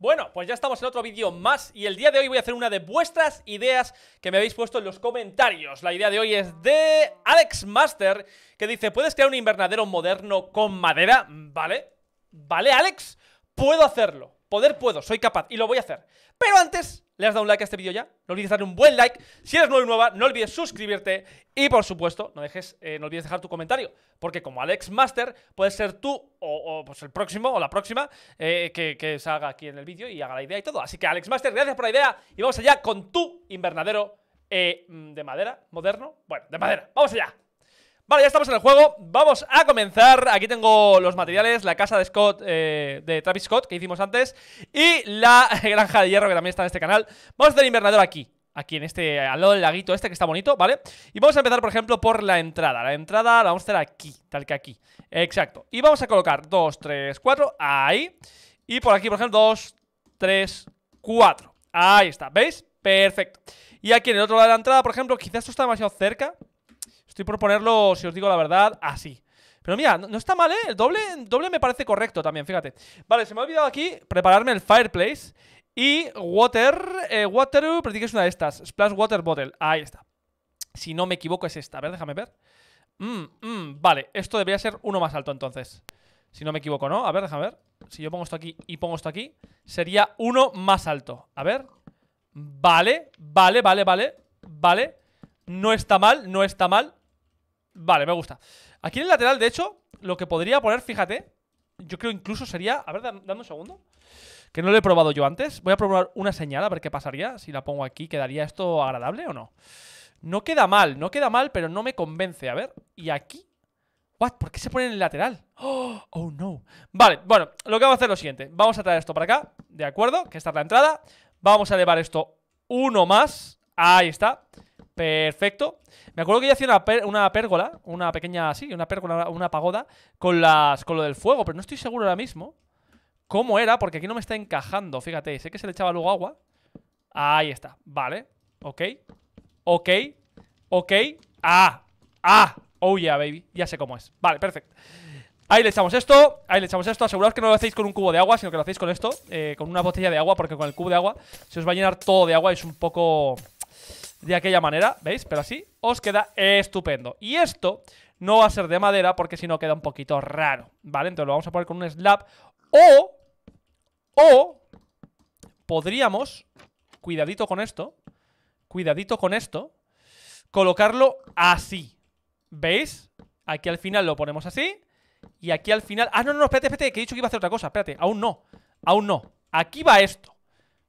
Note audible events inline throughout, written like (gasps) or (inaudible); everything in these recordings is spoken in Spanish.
Bueno, pues ya estamos en otro vídeo más y el día de hoy voy a hacer una de vuestras ideas que me habéis puesto en los comentarios. La idea de hoy es de Alex Master que dice, ¿puedes crear un invernadero moderno con madera? ¿Vale? ¿Vale, Alex? Puedo hacerlo. Poder puedo, soy capaz y lo voy a hacer. Pero antes, le has dado un like a este vídeo ya. No olvides darle un buen like. Si eres nuevo y nueva, no olvides suscribirte. Y por supuesto, no, dejes, eh, no olvides dejar tu comentario. Porque como Alex Master, puedes ser tú o, pues el próximo o la próxima eh, que, salga aquí en el vídeo y haga la idea y todo. Así que Alex Master, gracias por la idea. Y vamos allá con tu invernadero eh, de madera, moderno. Bueno, de madera. Vamos allá. Vale, ya estamos en el juego, vamos a comenzar Aquí tengo los materiales, la casa de Scott, eh, de Travis Scott que hicimos antes Y la (laughs) granja de hierro que también está en este canal Vamos a hacer invernadero aquí, aquí en este, al lado del laguito este que está bonito, ¿vale? Y vamos a empezar, por ejemplo, por la entrada. La entrada la vamos a hacer aquí, tal que aquí. Exacto. Y vamos a colocar 2, 3, 4, ahí. Y por aquí, por ejemplo, 2, 3, 4. Ahí está, ¿veis? Perfecto. Y aquí en el otro lado de la entrada, por ejemplo, quizás esto está demasiado cerca. Estoy por ponerlo, si os digo la verdad, así. Pero mira, no, está mal, ¿eh? El doble, doble me parece correcto también, fíjate. Vale, se me ha olvidado aquí prepararme el fireplace. Y water, eh, water, que es una de estas. Splash water bottle. Ahí está. Si no me equivoco es esta. A ver, déjame ver. Mm, mm, vale, esto debería ser uno más alto entonces. Si no me equivoco, ¿no? A ver, déjame ver. Si yo pongo esto aquí y pongo esto aquí, sería uno más alto. A ver. Vale, vale, vale, vale. Vale. No está mal, no está mal. Vale, me gusta. Aquí en el lateral, de hecho, lo que podría poner, fíjate, yo creo incluso sería... A ver, dame un segundo. Que no lo he probado yo antes. Voy a probar una señal, a ver qué pasaría. Si la pongo aquí, ¿quedaría esto agradable o no? No queda mal, no queda mal, pero no me convence. A ver, y aquí... ¿What? ¿Por qué se pone en el lateral? Oh, (gasps) oh no. Vale, bueno, lo que vamos a hacer es lo siguiente. Vamos a traer esto para acá, ¿de acuerdo? Que esta es la entrada. Vamos a elevar esto uno más. Ahí está. Perfecto. Me acuerdo que yo hacía una, una, pérgola, una pequeña, así, una pérgola, una pagoda con, las, con lo del fuego, pero no estoy seguro ahora mismo cómo era, porque aquí no me está encajando, fíjate, sé que se le echaba luego agua. Ahí está, vale, ok, ok, ok, ah, ah, oh yeah, baby, ya sé cómo es, vale, perfecto. Ahí le echamos esto, ahí le echamos esto Aseguraos que no lo hacéis con un cubo de agua, sino que lo hacéis con esto eh, Con una botella de agua, porque con el cubo de agua Se os va a llenar todo de agua, es un poco de aquella manera, ¿veis? Pero así os queda estupendo. Y esto no va a ser de madera porque si no queda un poquito raro, ¿vale? Entonces lo vamos a poner con un slab o, o podríamos, cuidadito con esto, cuidadito con esto, colocarlo así, ¿veis? Aquí al final lo ponemos así y aquí al final... Ah, no, no, espérate, espérate, que he dicho que iba a hacer otra cosa, espérate, aún no, aún no. Aquí va esto.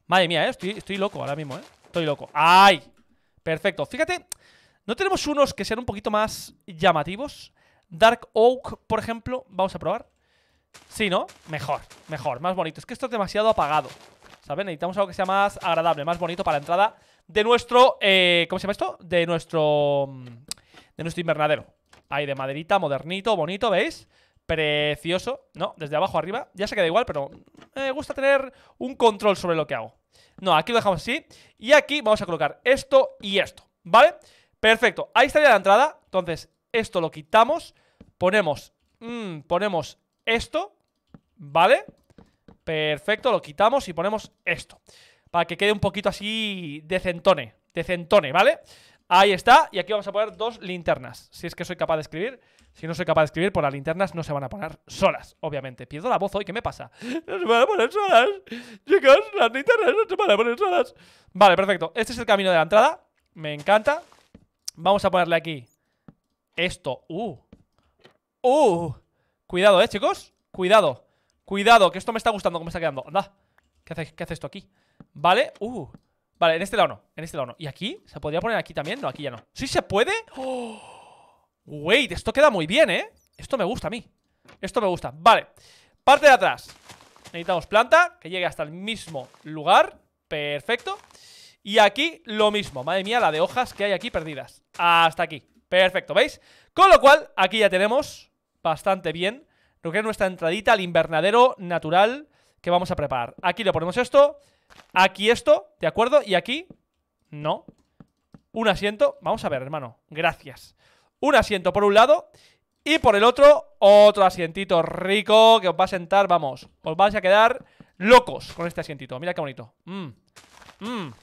Madre mía, ¿eh? estoy, estoy loco ahora mismo, ¿eh? Estoy loco. ¡Ay! Perfecto. Fíjate, no tenemos unos que sean un poquito más llamativos. Dark Oak, por ejemplo. Vamos a probar. Sí, ¿no? Mejor, mejor, más bonito. Es que esto es demasiado apagado. ¿Saben? Necesitamos algo que sea más agradable, más bonito para la entrada de nuestro... Eh, ¿Cómo se llama esto? De nuestro... Mm, de nuestro invernadero. Ahí, de maderita, modernito, bonito, ¿veis? Precioso, ¿no? Desde abajo arriba. Ya se queda igual, pero me eh, gusta tener un control sobre lo que hago. No, aquí lo dejamos así. Y aquí vamos a colocar esto y esto, ¿vale? Perfecto, ahí estaría la entrada. Entonces, esto lo quitamos. Ponemos, mmm, ponemos esto, ¿vale? Perfecto, lo quitamos y ponemos esto. Para que quede un poquito así de decentone, decentone, ¿vale? vale Ahí está, y aquí vamos a poner dos linternas. Si es que soy capaz de escribir, si no soy capaz de escribir, por las linternas no se van a poner solas, obviamente. Pierdo la voz hoy, ¿qué me pasa? No se van a poner solas. Chicos, las linternas no se van a poner solas. Vale, perfecto. Este es el camino de la entrada. Me encanta. Vamos a ponerle aquí esto. Uh. Uh. Cuidado, eh, chicos. Cuidado. Cuidado, que esto me está gustando cómo está quedando. Anda. ¿Qué hace, qué hace esto aquí? Vale. Uh. Vale, en este lado no, en este lado no. ¿Y aquí? ¿Se podría poner aquí también? No, aquí ya no. ¿Sí se puede? (gasps) Wait, esto queda muy bien, ¿eh? Esto me gusta a mí. Esto me gusta. Vale, parte de atrás. Necesitamos planta, que llegue hasta el mismo lugar. Perfecto. Y aquí lo mismo. Madre mía, la de hojas que hay aquí perdidas. Hasta aquí. Perfecto, ¿veis? Con lo cual, aquí ya tenemos bastante bien lo que es nuestra entradita al invernadero natural que vamos a preparar. Aquí le ponemos esto. Aquí esto, ¿de acuerdo? Y aquí, no. Un asiento. Vamos a ver, hermano. Gracias. Un asiento por un lado y por el otro, otro asientito rico que os va a sentar, vamos. Os vais a quedar locos con este asientito. Mira qué bonito. Mmm, Mm.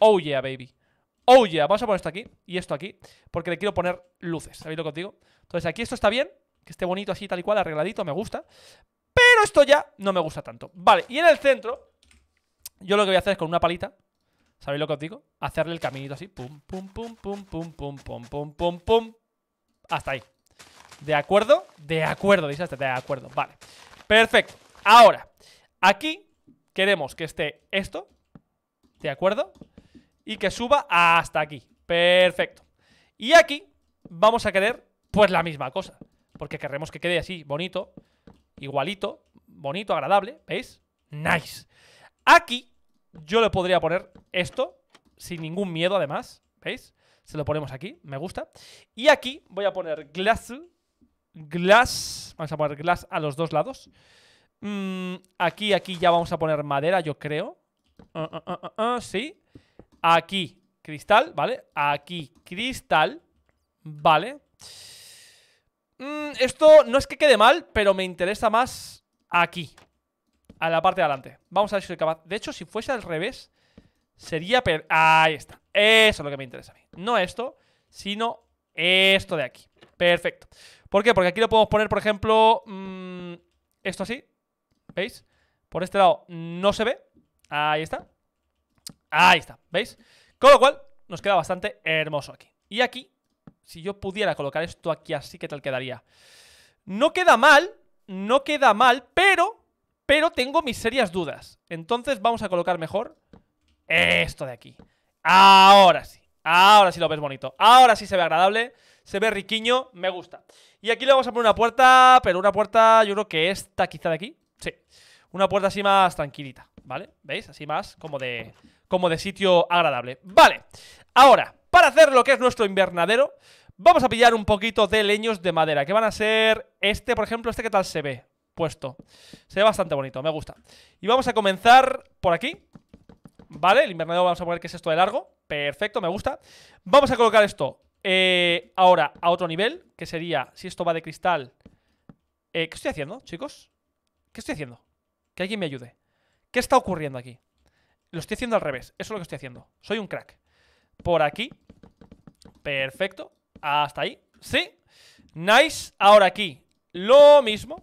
Oh yeah, baby. Oh yeah. Vamos a poner esto aquí y esto aquí porque le quiero poner luces. ¿Sabéis lo que Entonces aquí esto está bien. Que esté bonito así, tal y cual, arregladito. Me gusta. Pero esto ya no me gusta tanto. Vale. Y en el centro yo lo que voy a hacer es con una palita, ¿sabéis lo que os digo? Hacerle el caminito así, pum, pum, pum, pum, pum, pum, pum, pum, pum, pum. Hasta ahí. ¿De acuerdo? De acuerdo, dice de acuerdo, vale. Perfecto. Ahora, aquí queremos que esté esto, ¿de acuerdo? Y que suba hasta aquí. Perfecto. Y aquí vamos a querer, pues, la misma cosa. Porque queremos que quede así, bonito, igualito, bonito, agradable, ¿veis? Nice. Aquí yo le podría poner esto, sin ningún miedo además, ¿veis? Se lo ponemos aquí, me gusta. Y aquí voy a poner glass, glass, vamos a poner glass a los dos lados. Mm, aquí, aquí ya vamos a poner madera, yo creo. Ah, ah, ah, sí. Aquí, cristal, ¿vale? Aquí, cristal, ¿vale? Mm, esto no es que quede mal, pero me interesa más aquí, a la parte de adelante. Vamos a ver si soy capaz. De hecho, si fuese al revés, sería... Ahí está. Eso es lo que me interesa a mí. No esto, sino esto de aquí. Perfecto. ¿Por qué? Porque aquí lo podemos poner, por ejemplo, mm, esto así. ¿Veis? Por este lado no se ve. Ahí está. Ahí está. ¿Veis? Con lo cual, nos queda bastante hermoso aquí. Y aquí, si yo pudiera colocar esto aquí así, ¿qué tal quedaría? No queda mal, no queda mal, pero pero tengo mis serias dudas. Entonces vamos a colocar mejor esto de aquí. Ahora sí. Ahora sí lo ves bonito. Ahora sí se ve agradable. Se ve riquiño. Me gusta. Y aquí le vamos a poner una puerta, pero una puerta yo creo que esta quizá de aquí. Sí. Una puerta así más tranquilita, ¿vale? ¿Veis? Así más como de, como de sitio agradable. Vale. Ahora, para hacer lo que es nuestro invernadero, vamos a pillar un poquito de leños de madera, que van a ser este, por ejemplo, este que tal se ve puesto. Se ve bastante bonito, me gusta. Y vamos a comenzar por aquí. Vale, el invernadero vamos a poner que es esto de largo. Perfecto, me gusta. Vamos a colocar esto eh, ahora a otro nivel, que sería, si esto va de cristal... Eh, ¿Qué estoy haciendo, chicos? ¿Qué estoy haciendo? Que alguien me ayude. ¿Qué está ocurriendo aquí? Lo estoy haciendo al revés, eso es lo que estoy haciendo. Soy un crack. Por aquí. Perfecto. Hasta ahí. Sí. Nice. Ahora aquí. Lo mismo.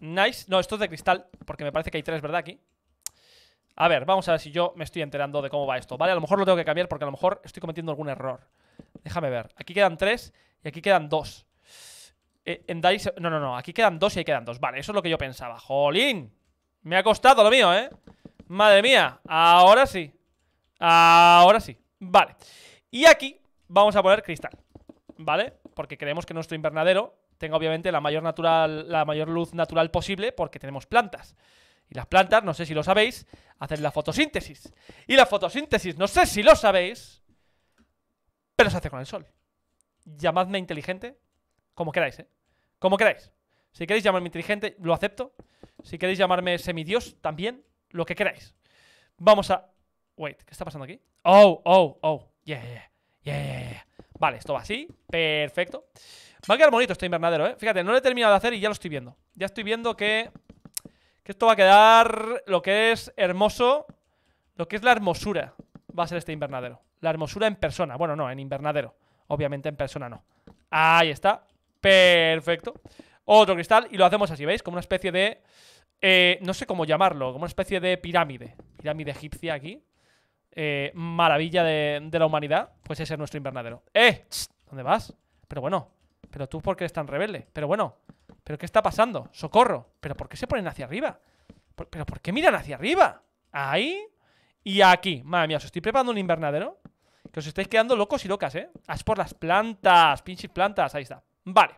Nice. No, esto es de cristal, porque me parece que hay tres, ¿verdad? Aquí. A ver, vamos a ver si yo me estoy enterando de cómo va esto, ¿vale? A lo mejor lo tengo que cambiar porque a lo mejor estoy cometiendo algún error. Déjame ver. Aquí quedan tres y aquí quedan dos. Eh, en Dice... No, no, no. Aquí quedan dos y ahí quedan dos. Vale, eso es lo que yo pensaba. ¡Jolín! Me ha costado lo mío, ¿eh? Madre mía. Ahora sí. Ahora sí. Vale. Y aquí vamos a poner cristal. ¿Vale? porque creemos que nuestro invernadero tenga obviamente la mayor, natural, la mayor luz natural posible porque tenemos plantas. Y las plantas, no sé si lo sabéis, hacen la fotosíntesis. Y la fotosíntesis, no sé si lo sabéis, pero se hace con el sol. Llamadme inteligente, como queráis, ¿eh? Como queráis. Si queréis llamarme inteligente, lo acepto. Si queréis llamarme semidios, también, lo que queráis. Vamos a... Wait, ¿qué está pasando aquí? Oh, oh, oh. Yeah, yeah, yeah, yeah, yeah. Vale, esto va así. Perfecto. Va a quedar bonito este invernadero, ¿eh? Fíjate, no lo he terminado de hacer y ya lo estoy viendo. Ya estoy viendo que... Que esto va a quedar lo que es hermoso. Lo que es la hermosura va a ser este invernadero. La hermosura en persona. Bueno, no, en invernadero. Obviamente en persona no. Ahí está. Perfecto. Otro cristal y lo hacemos así, ¿veis? Como una especie de... Eh, no sé cómo llamarlo, como una especie de pirámide. Pirámide egipcia aquí. Eh, maravilla de, la humanidad, pues ese es nuestro invernadero. ¡Eh! ¿Dónde vas? Pero bueno, pero tú por qué eres tan rebelde. Pero bueno, ¿pero qué está pasando? ¡Socorro! ¿Pero por qué se ponen hacia arriba? ¿Pero por qué miran hacia arriba? Ahí y aquí. Madre mía, os estoy preparando un invernadero que os estáis quedando locos y locas, ¿eh? Haz por las plantas, pinches plantas. Ahí está. Vale.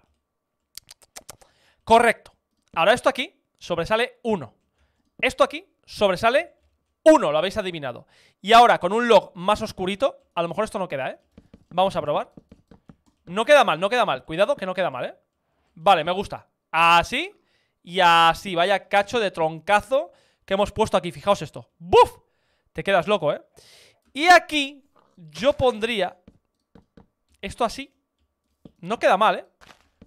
Correcto. Ahora esto aquí sobresale uno. Esto aquí sobresale uno, lo habéis adivinado. Y ahora, con un log más oscurito, a lo mejor esto no queda, ¿eh? Vamos a probar. No queda mal, no queda mal. Cuidado que no queda mal, ¿eh? Vale, me gusta. Así y así. Vaya cacho de troncazo que hemos puesto aquí. Fijaos esto. ¡Buf! Te quedas loco, ¿eh? Y aquí yo pondría esto así. No queda mal, ¿eh?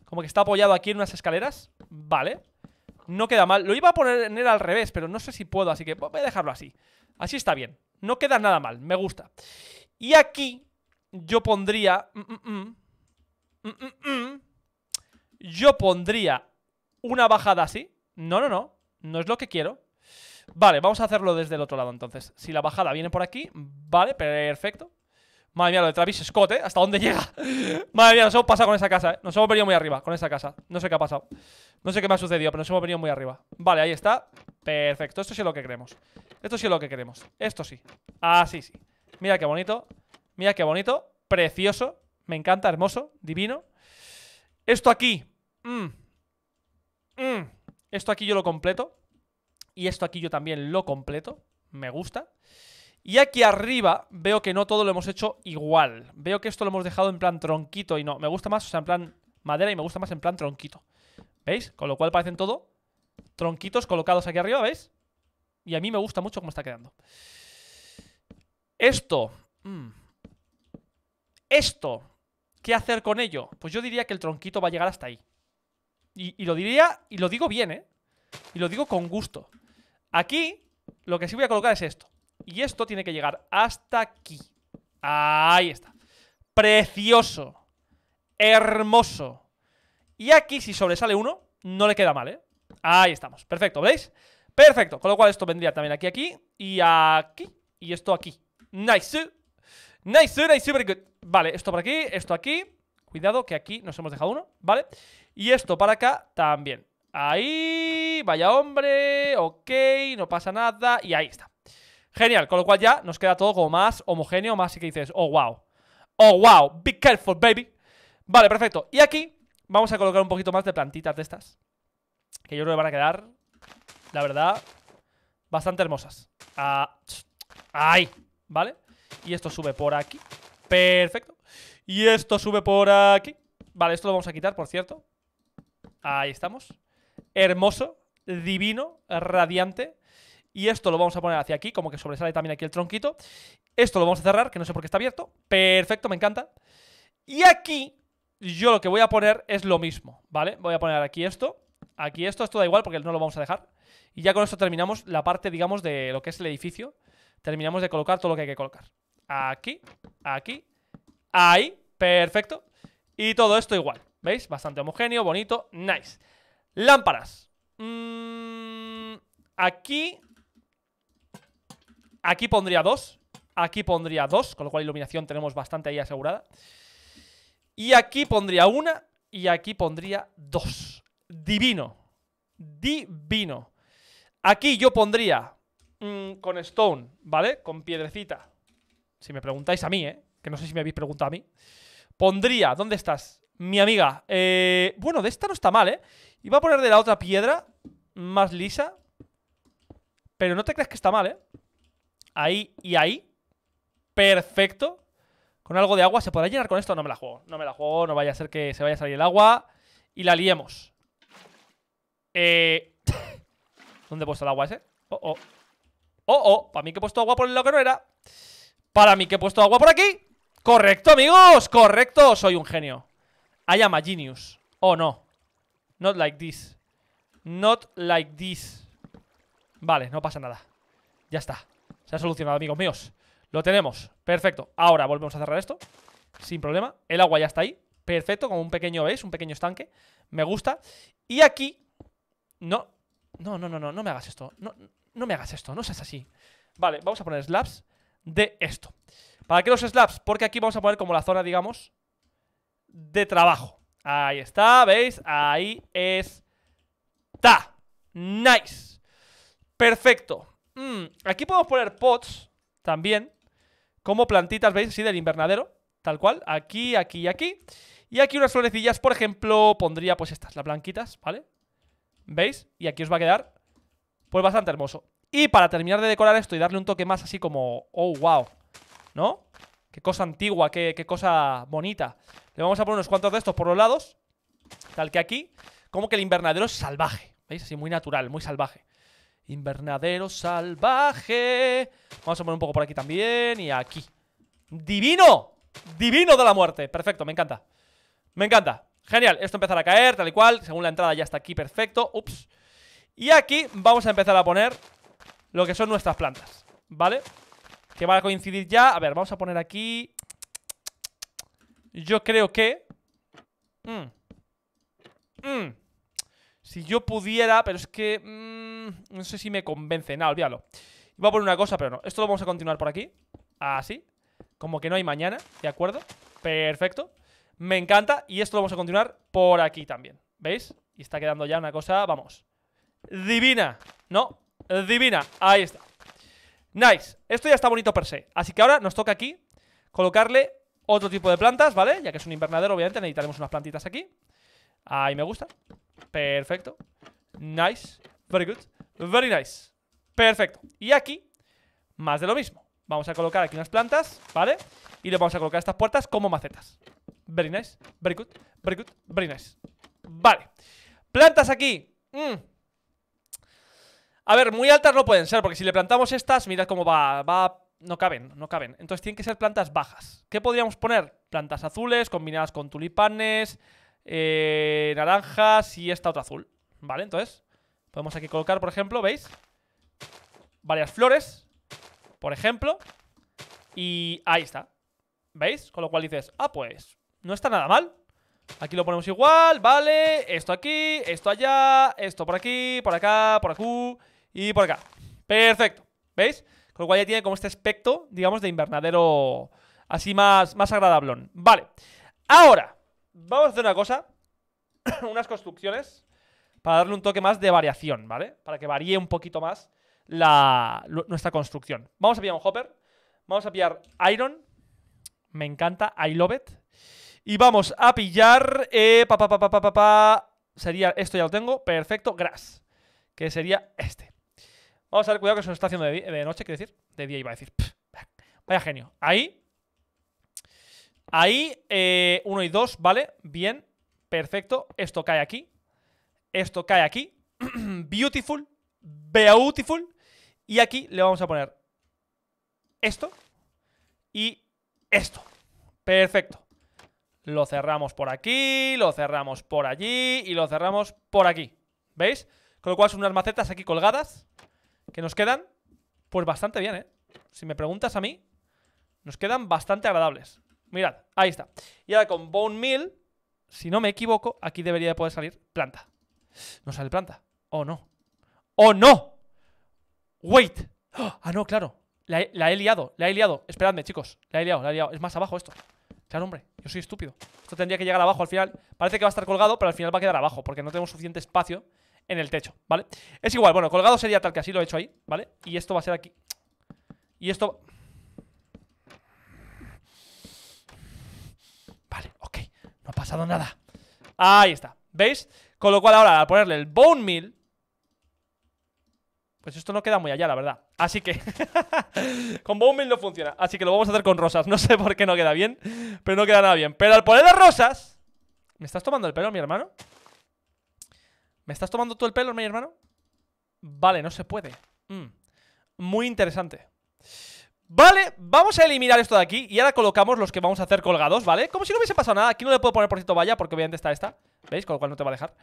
Como que está apoyado aquí en unas escaleras. Vale. No queda mal. Lo iba a poner en al revés, pero no sé si puedo, así que voy a dejarlo así. Así está bien. No queda nada mal, me gusta. Y aquí yo pondría... Mm, mm, mm, yo pondría una bajada así. No, no, no. No es lo que quiero. Vale, vamos a hacerlo desde el otro lado entonces. Si la bajada viene por aquí, vale, perfecto. Madre mía, lo de Travis Scott, ¿eh? ¿Hasta dónde llega? (laughs) Madre mía, nos hemos pasado con esa casa, ¿eh? Nos hemos venido muy arriba con esa casa. No sé qué ha pasado. No sé qué me ha sucedido, pero nos hemos venido muy arriba. Vale, ahí está. Perfecto. Esto sí es lo que queremos. Esto sí es lo que queremos. Esto sí. Así sí. Mira qué bonito. Mira qué bonito. Precioso. Me encanta, hermoso, divino. Esto aquí. Mm. Mm. Esto aquí yo lo completo. Y esto aquí yo también lo completo. Me gusta. Y aquí arriba veo que no todo lo hemos hecho igual. Veo que esto lo hemos dejado en plan tronquito y no. Me gusta más, o sea, en plan madera y me gusta más en plan tronquito. ¿Veis? Con lo cual parecen todo tronquitos colocados aquí arriba, ¿veis? Y a mí me gusta mucho cómo está quedando. Esto. Mm. Esto. ¿Qué hacer con ello? Pues yo diría que el tronquito va a llegar hasta ahí. Y, y lo diría, y lo digo bien, ¿eh? Y lo digo con gusto. Aquí, lo que sí voy a colocar es esto. Y esto tiene que llegar hasta aquí. Ahí está. Precioso. Hermoso. Y aquí, si sobresale uno, no le queda mal, ¿eh? Ahí estamos. Perfecto, ¿veis? Perfecto. Con lo cual esto vendría también aquí, aquí y aquí. Y esto aquí. Nice. Nice, nice, very good. Vale, esto por aquí, esto aquí. Cuidado que aquí nos hemos dejado uno, ¿vale? Y esto para acá también. Ahí, vaya hombre, ok, no pasa nada. Y ahí está. Genial, con lo cual ya nos queda todo como más homogéneo, más así que dices, oh wow, oh wow, be careful baby Vale, perfecto, y aquí vamos a colocar un poquito más de plantitas de estas Que yo creo que van a quedar, la verdad, bastante hermosas ah, Ahí, ¿vale? Y esto sube por aquí, perfecto Y esto sube por aquí Vale, esto lo vamos a quitar, por cierto Ahí estamos Hermoso, divino, radiante y esto lo vamos a poner hacia aquí, como que sobresale también aquí el tronquito. Esto lo vamos a cerrar, que no sé por qué está abierto. Perfecto, me encanta. Y aquí yo lo que voy a poner es lo mismo, ¿vale? Voy a poner aquí esto, aquí esto, esto da igual porque no lo vamos a dejar. Y ya con esto terminamos la parte, digamos, de lo que es el edificio. Terminamos de colocar todo lo que hay que colocar. Aquí, aquí, ahí, perfecto. Y todo esto igual, ¿veis? Bastante homogéneo, bonito, nice. Lámparas. Mm, aquí Aquí pondría dos, Aquí pondría dos con lo cual iluminación tenemos bastante ahí asegurada. Y aquí pondría una y aquí pondría Dos, Divino. Divino. Aquí yo pondría mm, con stone, ¿vale? Con piedrecita. Si me preguntáis a mí, ¿eh? Que no sé si me habéis preguntado a mí. Pondría, ¿dónde estás? Mi amiga. Eh, bueno, de esta no está mal, ¿eh? Iba a poner de la otra piedra, más lisa. Pero no te creas que está mal, ¿eh? Ahí y ahí. Perfecto. Con algo de agua. ¿Se podrá llenar con esto? No me la juego. No me la juego. No vaya a ser que se vaya a salir el agua. Y la liemos. Eh... (laughs) ¿Dónde he puesto el agua ese? Oh, oh. Oh, oh. Para mí que he puesto agua por lo que no era. Para mí que he puesto agua por aquí. Correcto, amigos. Correcto. Soy un genio. I am a genius. Oh, no. Not like this. Not like this. Vale, no pasa nada. Ya está. Se ha solucionado, amigos míos. Lo tenemos. Perfecto. Ahora volvemos a cerrar esto. Sin problema. El agua ya está ahí. Perfecto, como un pequeño, ¿veis? Un pequeño estanque. Me gusta. Y aquí... No. No, no, no, no. No me hagas esto. No, no me hagas esto. No seas así. Vale, vamos a poner slabs de esto. ¿Para qué los slabs? Porque aquí vamos a poner como la zona, digamos, de trabajo. Ahí está, ¿veis? Ahí está. Nice. Perfecto. Mm, aquí podemos poner pots también, como plantitas, ¿veis? Así del invernadero, tal cual. Aquí, aquí y aquí. Y aquí unas florecillas, por ejemplo, pondría pues estas, las blanquitas, ¿vale? ¿Veis? Y aquí os va a quedar pues bastante hermoso. Y para terminar de decorar esto y darle un toque más así como... ¡Oh, wow! ¿No? Qué cosa antigua, qué, qué cosa bonita. Le vamos a poner unos cuantos de estos por los lados. Tal que aquí. Como que el invernadero es salvaje. ¿Veis? Así muy natural, muy salvaje. Invernadero salvaje. Vamos a poner un poco por aquí también y aquí. ¡Divino! ¡Divino de la muerte! Perfecto, me encanta. Me encanta. Genial, esto empezará a caer, tal y cual. Según la entrada ya está aquí, perfecto. Ups. Y aquí vamos a empezar a poner lo que son nuestras plantas, ¿vale? Que van a coincidir ya. A ver, vamos a poner aquí... Yo creo que... Mmm Mmm si yo pudiera, pero es que. Mm, no sé si me convence. No, olvídalo. Voy a poner una cosa, pero no. Esto lo vamos a continuar por aquí. Así. Como que no hay mañana, ¿de acuerdo? Perfecto. Me encanta. Y esto lo vamos a continuar por aquí también. ¿Veis? Y está quedando ya una cosa, vamos. Divina. No, divina. Ahí está. Nice. Esto ya está bonito per se. Así que ahora nos toca aquí colocarle otro tipo de plantas, ¿vale? Ya que es un invernadero, obviamente necesitaremos unas plantitas aquí. Ahí me gusta. Perfecto. Nice. Very good. Very nice. Perfecto. Y aquí, más de lo mismo. Vamos a colocar aquí unas plantas, ¿vale? Y le vamos a colocar estas puertas como macetas. Very nice. Very good. Very good. Very nice. Vale. Plantas aquí. Mm. A ver, muy altas no pueden ser, porque si le plantamos estas, mirad cómo va, va... No caben, no caben. Entonces tienen que ser plantas bajas. ¿Qué podríamos poner? Plantas azules combinadas con tulipanes... Eh, naranjas y esta otra azul. Vale, entonces podemos aquí colocar, por ejemplo, ¿veis? Varias flores, por ejemplo. Y ahí está. ¿Veis? Con lo cual dices, ah, pues no está nada mal. Aquí lo ponemos igual, vale. Esto aquí, esto allá, esto por aquí, por acá, por aquí y por acá. Perfecto. ¿Veis? Con lo cual ya tiene como este aspecto, digamos, de invernadero así más, más agradablón. Vale. Ahora, Vamos a hacer una cosa. (coughs) unas construcciones. Para darle un toque más de variación, ¿vale? Para que varíe un poquito más nuestra construcción. Vamos a pillar un hopper. Vamos a pillar iron. Me encanta. I love it. Y vamos a pillar. Eh, Sería. Esto ya lo tengo. Perfecto. Grass. Que sería este. Vamos a ver, cuidado que se nos está haciendo de, noche, quiero decir. De día iba a decir. vaya genio. Ahí. Ahí, eh, uno y dos, ¿vale? Bien, perfecto. Esto cae aquí. Esto cae aquí. (clears throat) beautiful, beautiful. Y aquí le vamos a poner esto y esto. Perfecto. Lo cerramos por aquí, lo cerramos por allí y lo cerramos por aquí. ¿Veis? Con lo cual son unas macetas aquí colgadas que nos quedan pues bastante bien, ¿eh? Si me preguntas a mí, nos quedan bastante agradables. Mirad, ahí está. Y ahora con Bone Mill, si no me equivoco, aquí debería de poder salir planta. No sale planta. Oh, no. ¡Oh, no! ¡Wait! Ah, no, claro. La, la, he liado, la he liado. Esperadme, chicos. La he liado, la he liado. Es más abajo esto. Claro, hombre. Yo soy estúpido. Esto tendría que llegar abajo al final. Parece que va a estar colgado, pero al final va a quedar abajo porque no tenemos suficiente espacio en el techo, ¿vale? Es igual. Bueno, colgado sería tal que así lo he hecho ahí, ¿vale? Y esto va a ser aquí. Y esto... No ha pasado nada. Ahí está. ¿Veis? Con lo cual ahora al ponerle el bone meal Pues esto no queda muy allá, la verdad Así que (laughs) Con bone meal no funciona Así que lo vamos a hacer con rosas No sé por qué no queda bien Pero no queda nada bien Pero al las rosas ¿Me estás tomando el pelo, mi hermano? ¿Me estás tomando todo el pelo, mi hermano? Vale, no se puede mm. Muy interesante Vale, vamos a eliminar esto de aquí Y ahora colocamos los que vamos a hacer colgados, ¿vale? Como si no hubiese pasado nada, aquí no le puedo poner por cierto valla Porque obviamente está esta, ¿veis? Con lo cual no te va a dejar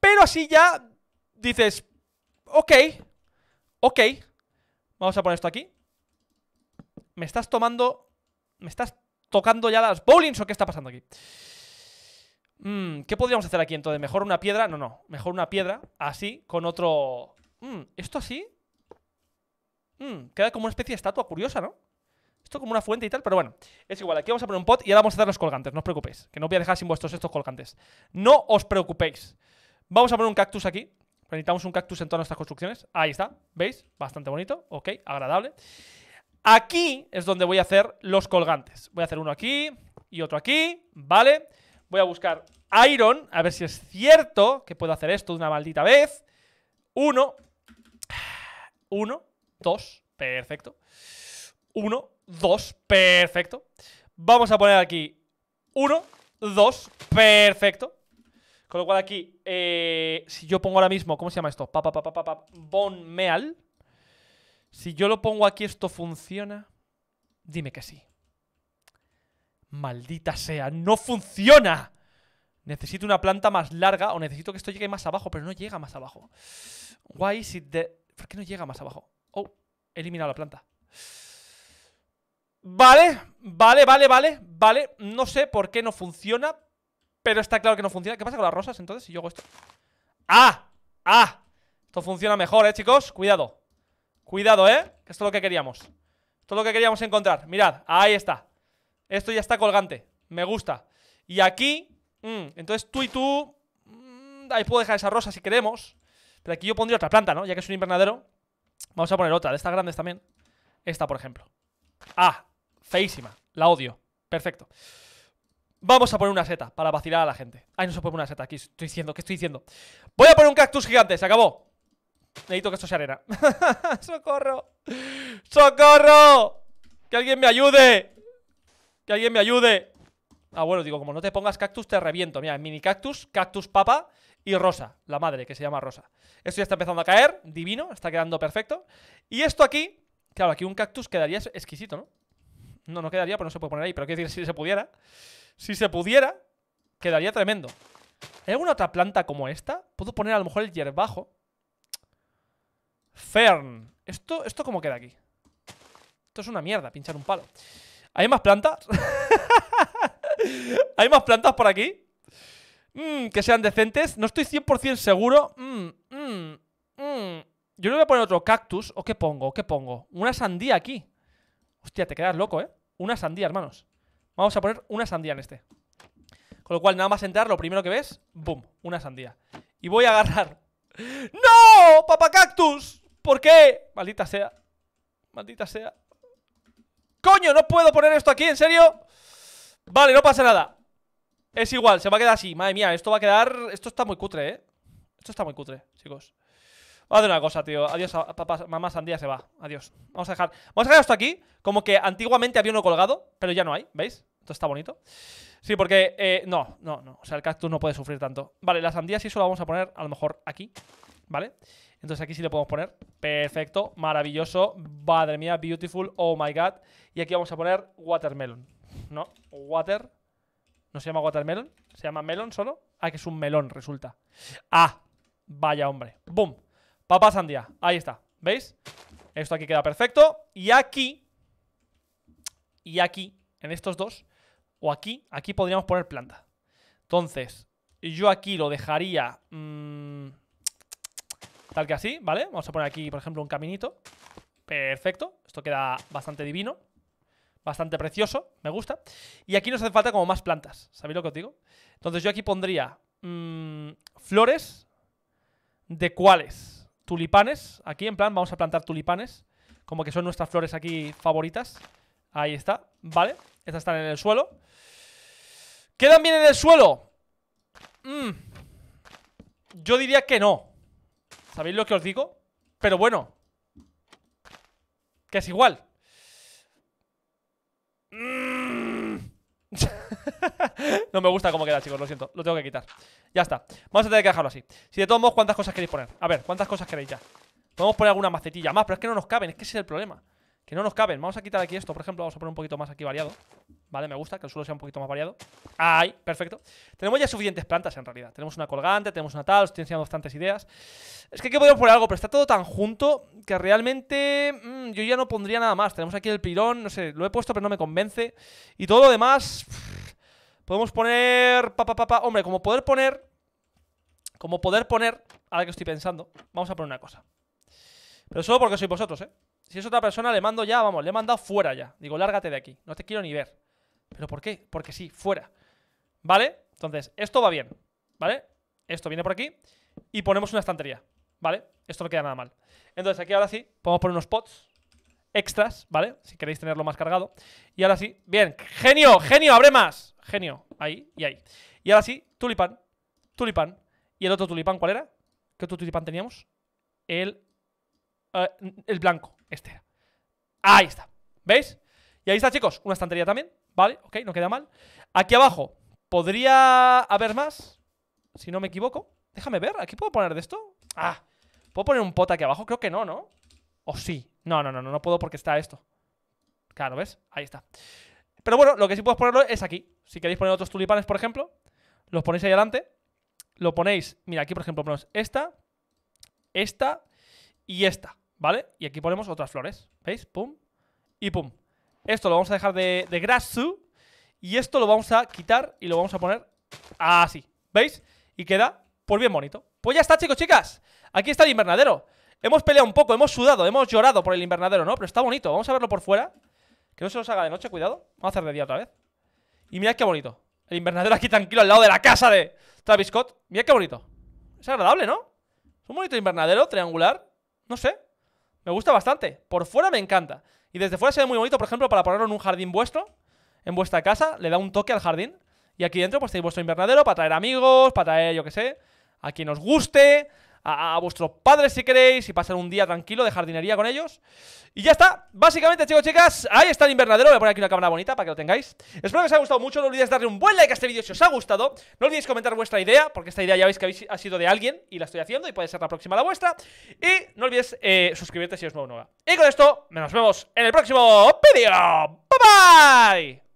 Pero así ya dices Ok Ok Vamos a poner esto aquí Me estás tomando Me estás tocando ya las bowlings o qué está pasando aquí mm, ¿Qué podríamos hacer aquí entonces? Mejor una piedra, no, no Mejor una piedra, así, con otro... Mmm, ¿Esto así? Mm, queda como una especie de estatua curiosa, ¿no? Esto como una fuente y tal, pero bueno, es igual. Aquí vamos a poner un pot y ahora vamos a hacer los colgantes, no os preocupéis, que no voy a dejar sin vuestros estos colgantes. No os preocupéis. Vamos a poner un cactus aquí. Necesitamos un cactus en todas nuestras construcciones. Ahí está, ¿veis? Bastante bonito, ok, agradable. Aquí es donde voy a hacer los colgantes. Voy a hacer uno aquí y otro aquí, ¿vale? Voy a buscar iron, a ver si es cierto que puedo hacer esto de una maldita vez. Uno, uno, Dos, perfecto. Uno, 2, perfecto. Vamos a poner aquí Uno, dos, perfecto. Con lo cual aquí, eh, si yo pongo ahora mismo, ¿cómo se llama esto? Pa, pa, pa, pa, pa bon meal. Si yo lo pongo aquí, ¿esto funciona? Dime que sí. Maldita sea, no funciona. Necesito una planta más larga o necesito que esto llegue más abajo, pero no llega más abajo. Why ¿Por qué no llega más abajo? Oh, he eliminado la planta. Vale, vale, vale, vale, vale. No sé por qué no funciona, pero está claro que no funciona. ¿Qué pasa con las rosas entonces si yo hago esto? ¡Ah! ¡Ah! Esto funciona mejor, ¿eh, chicos? Cuidado. Cuidado, ¿eh? Que esto es lo que queríamos. Esto es lo que queríamos encontrar. Mirad, ahí está. Esto ya está colgante. Me gusta. Y aquí... Mm, entonces tú y tú... Mm, ahí puedo dejar esa rosa si queremos. Pero aquí yo pondría otra planta, ¿no? Ya que es un invernadero. Vamos a poner otra de estas grandes también. Esta, por ejemplo. Ah, feísima. La odio. Perfecto. Vamos a poner una seta para vacilar a la gente. Ay, no se pone una seta aquí. Estoy diciendo, ¿qué estoy diciendo? Voy a poner un cactus gigante. Se acabó. Necesito que esto sea arena. (laughs) ¡Socorro! ¡Socorro! ¡Que alguien me ayude! ¡Que alguien me ayude! Ah, bueno, digo, como no te pongas cactus, te reviento. Mira, mini cactus, cactus papa y Rosa, la madre, que se llama Rosa. Esto ya está empezando a caer, divino, está quedando perfecto. Y esto aquí, claro, aquí un cactus quedaría exquisito, ¿no? No, no quedaría, pero no se puede poner ahí, pero quiero decir, si se pudiera, si se pudiera, quedaría tremendo. ¿Hay alguna otra planta como esta? Puedo poner a lo mejor el hierbajo. Fern. ¿Esto, esto cómo queda aquí? Esto es una mierda, pinchar un palo. ¿Hay más plantas? (laughs) ¿Hay más plantas por aquí? Mm, que sean decentes. No estoy 100% seguro. mmm, mmm. Yo le voy a poner otro cactus. ¿O qué pongo? ¿Qué pongo? Una sandía aquí. Hostia, te quedas loco, ¿eh? Una sandía, hermanos. Vamos a poner una sandía en este. Con lo cual, nada más entrar, lo primero que ves, ¡boom! Una sandía. Y voy a agarrar. (laughs) ¡No! ¡Papá cactus! ¿Por qué? Maldita sea. Maldita sea. ¡Coño! No puedo poner esto aquí, ¿en serio? Vale, no pasa nada. Es igual, se va a quedar así. Madre mía, esto va a quedar... Esto está muy cutre, ¿eh? Esto está muy cutre, chicos. Vamos a hacer una cosa, tío. Adiós, papá, mamá sandía se va. Adiós. Vamos a dejar... Vamos a dejar esto aquí. Como que antiguamente había uno colgado, pero ya no hay, ¿veis? Esto está bonito. Sí, porque... Eh, no, no, no. O sea, el cactus no puede sufrir tanto. Vale, la sandía sí solo vamos a poner a lo mejor aquí. ¿Vale? Entonces aquí sí le podemos poner. Perfecto, maravilloso. Madre mía, beautiful. Oh my god. Y aquí vamos a poner watermelon. ¿No? Water ¿No se llama watermelon? ¿Se llama melón solo? Ah, que es un melón, resulta. Ah, vaya hombre. ¡Bum! Papá sandía. Ahí está. ¿Veis? Esto aquí queda perfecto. Y aquí... Y aquí, en estos dos, o aquí, aquí podríamos poner planta. Entonces, yo aquí lo dejaría... Mm, tal que así, ¿vale? Vamos a poner aquí, por ejemplo, un caminito. Perfecto. Esto queda bastante divino bastante precioso, me gusta. Y aquí nos hace falta como más plantas, ¿sabéis lo que os digo? Entonces yo aquí pondría mm, flores de cuáles, tulipanes, aquí en plan vamos a plantar tulipanes, como que son nuestras flores aquí favoritas. Ahí está, ¿vale? Estas están en el suelo. ¿Quedan bien en el suelo? Mm, yo diría que no. ¿Sabéis lo que os digo? Pero bueno, que es igual. Mm. (laughs) no me gusta cómo queda, chicos, lo siento. Lo tengo que quitar. Ya está. Vamos a tener que dejarlo así. Si de todos modos, ¿cuántas cosas queréis poner? A ver, ¿cuántas cosas queréis ya? Podemos poner alguna macetilla más, pero es que no nos caben, es que ese es el problema. Que no nos caben. Vamos a quitar aquí esto, por ejemplo. Vamos a poner un poquito más aquí variado. Vale, me gusta que el suelo sea un poquito más variado. ¡Ay! Perfecto. Tenemos ya suficientes plantas, en realidad. Tenemos una colgante, tenemos una tal. estoy enseñando bastantes ideas. Es que aquí podemos poner algo, pero está todo tan junto que realmente mm, yo ya no pondría nada más. Tenemos aquí el pirón. No sé, lo he puesto, pero no me convence. Y todo lo demás... podemos poner... Pa, Hombre, como poder poner... Como poder poner... Ahora que estoy pensando. Vamos a poner una cosa. Pero solo porque sois vosotros, ¿eh? si es otra persona, le mando ya, vamos, le he mandado fuera ya. Digo, lárgate de aquí, no te quiero ni ver. ¿Pero por qué? Porque sí, fuera. ¿Vale? Entonces, esto va bien, ¿vale? Esto viene por aquí y ponemos una estantería, ¿vale? Esto no queda nada mal. Entonces, aquí ahora sí, podemos poner unos pots extras, ¿vale? Si queréis tenerlo más cargado. Y ahora sí, bien, genio, genio, habré más. Genio, ahí y ahí. Y ahora sí, tulipán, tulipán. ¿Y el otro tulipán cuál era? ¿Qué otro tulipán teníamos? El eh, el blanco, este Ahí está. ¿Veis? Y ahí está, chicos. Una estantería también. Vale, ok, no queda mal. Aquí abajo podría haber más. Si no me equivoco. Déjame ver. ¿Aquí puedo poner de esto? Ah, ¿puedo poner un pot aquí abajo? Creo que no, ¿no? O sí. No, no, no, no, no puedo porque está esto. Claro, ¿ves? Ahí está. Pero bueno, lo que sí puedo ponerlo es aquí. Si queréis poner otros tulipanes, por ejemplo, los ponéis ahí adelante. Lo ponéis, mira, aquí por ejemplo ponéis esta, esta y esta. ¿Vale? Y aquí ponemos otras flores. ¿Veis? Pum. Y pum. Esto lo vamos a dejar de, de Y esto lo vamos a quitar y lo vamos a poner así. ¿Veis? Y queda, pues bien bonito. Pues ya está, chicos, chicas. Aquí está el invernadero. Hemos peleado un poco, hemos sudado, hemos llorado por el invernadero, ¿no? Pero está bonito. Vamos a verlo por fuera. Que no se nos haga de noche, cuidado. Vamos a hacer de día otra vez. Y mirad qué bonito. El invernadero aquí tranquilo al lado de la casa de Travis Scott. Mirad qué bonito. Es agradable, ¿no? Es un bonito invernadero, triangular. No sé. Me gusta bastante. Por fuera me encanta. Y desde fuera se ve muy bonito, por ejemplo, para ponerlo en un jardín vuestro, en vuestra casa, le da un toque al jardín. Y aquí dentro pues tenéis vuestro invernadero para traer amigos, para traer, yo qué sé, a quien os guste, a, vuestro vuestros padres si queréis y pasar un día tranquilo de jardinería con ellos. Y ya está. Básicamente, chicos, chicas, ahí está el invernadero. Voy a poner aquí una cámara bonita para que lo tengáis. Espero que os haya gustado mucho. No olvidéis darle un buen like a este vídeo si os ha gustado. No olvidéis comentar vuestra idea, porque esta idea ya veis que ha sido de alguien y la estoy haciendo y puede ser la próxima la vuestra. Y no olvides eh, suscribirte si es nuevo o nueva. Y con esto, nos vemos en el próximo vídeo. Bye bye.